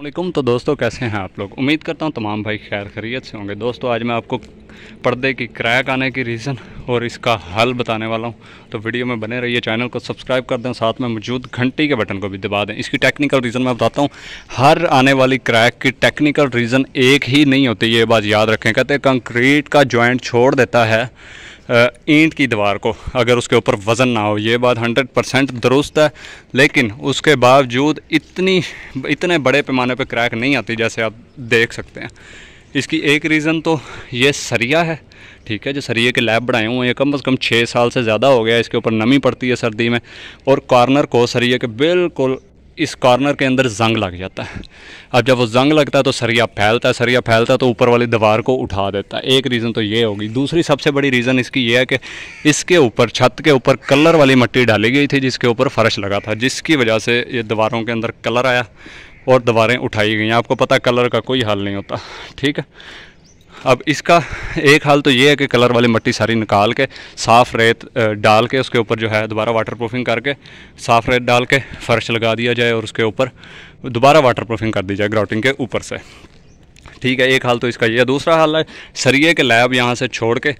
अलकुम तो दोस्तों कैसे हैं आप लोग उम्मीद करता हूं तमाम भाई खैर खरीत से होंगे दोस्तों आज मैं आपको पर्दे की क्रैक आने की रीज़न और इसका हल बताने वाला हूं तो वीडियो में बने रहिए चैनल को सब्सक्राइब कर दें साथ में मौजूद घंटी के बटन को भी दबा दें इसकी टेक्निकल रीज़न मैं बताता हूं हर आने वाली क्रैक की टेक्निकल रीज़न एक ही नहीं होती ये बात याद रखें कहते कंक्रीट का जॉइंट छोड़ देता है ईंट की दीवार को अगर उसके ऊपर वज़न ना हो ये बात हंड्रेड परसेंट दुरुस्त है लेकिन उसके बावजूद इतनी इतने बड़े पैमाने पर क्रैक नहीं आती जैसे आप देख सकते हैं इसकी एक रीज़न तो ये सरिया है ठीक है जो सरिए के लैब बनाए हुए हैं कम अज़ कम छः साल से ज़्यादा हो गया इसके ऊपर नमी पड़ती है सर्दी में और कॉर्नर को सरिए के बिल्कुल इस कॉर्नर के अंदर जंग लग जाता है अब जब वो जंग लगता है तो सरिया फैलता है सरिया फैलता है तो ऊपर वाली दीवार को उठा देता है एक रीज़न तो ये होगी दूसरी सबसे बड़ी रीज़न इसकी ये है कि इसके ऊपर छत के ऊपर कलर वाली मिट्टी डाली गई थी जिसके ऊपर फर्श लगा था जिसकी वजह से ये दीवारों के अंदर कलर आया और दीवारें उठाई गई आपको पता कलर का कोई हल नहीं होता ठीक है अब इसका एक हाल तो ये है कि कलर वाली मट्टी सारी निकाल के साफ़ रेत डाल के उसके ऊपर जो है दोबारा वाटर प्रूफिंग करके साफ़ रेत डाल के फर्श लगा दिया जाए और उसके ऊपर दोबारा वाटर प्रूफिंग कर दी जाए ग्राउटिंग के ऊपर से ठीक है एक हाल तो इसका यह दूसरा हाल है सरिए के लैब यहाँ से छोड़ के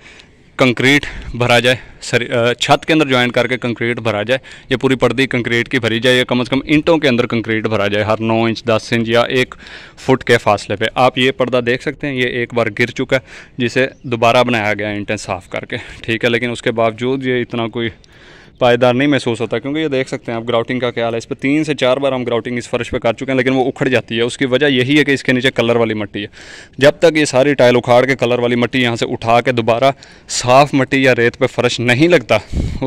कंक्रीट भरा जाए सर छत के अंदर ज्वाइन करके कंक्रीट भरा जाए या पूरी पर्दी कंक्रीट की भरी जाए या कम से कम इंटों के अंदर कंक्रीट भरा जाए हर 9 इंच 10 इंच या एक फुट के फासले पे आप ये पर्दा देख सकते हैं ये एक बार गिर चुका है जिसे दोबारा बनाया गया इंटें साफ़ करके ठीक है लेकिन उसके बावजूद ये इतना कोई पायदार नहीं महसूस होता क्योंकि ये देख सकते हैं आप ग्राउटिंग का क्या है इस पर तीन से चार बार हम ग्राउटिंग इस फर्श पर कर चुके हैं लेकिन वो उखड़ जाती है उसकी वजह यही है कि इसके नीचे कलर वाली मट्टी है जब तक ये सारी टाइल उखाड़ के कलर वाली मट्टी यहाँ से उठा के दोबारा साफ़ मट्टी या रेत पर फर्श नहीं लगता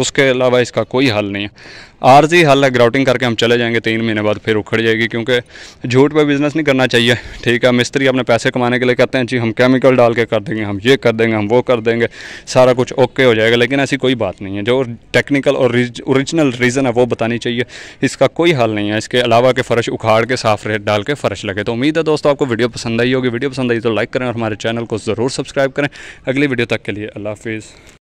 उसके अलावा इसका कोई हल नहीं है आर्जी हल है ग्राउटिंग करके हम चले जाएंगे तीन महीने बाद फिर उखड़ जाएगी क्योंकि झूठ पे बिज़नेस नहीं करना चाहिए ठीक है मिस्त्री अपने पैसे कमाने के लिए कहते हैं जी हम केमिकल डाल के कर देंगे हम ये कर देंगे हम वो कर देंगे सारा कुछ ओके हो जाएगा लेकिन ऐसी कोई बात नहीं है जो टेक्निकल और ओरिजिनल रीज़न है वो बतानी चाहिए इसका कोई हल नहीं है इसके अलावा के फ़र्श उखाड़ के साफ रेट डाल के फ़र्श लगे तो उम्मीद है दोस्तों आपको वीडियो पसंद आई होगी वीडियो पसंद आई तो लाइक करें और हमारे चैनल को ज़रूर सब्सक्राइब करें अगली वीडियो तक के लिए अल्लाह हाफिज़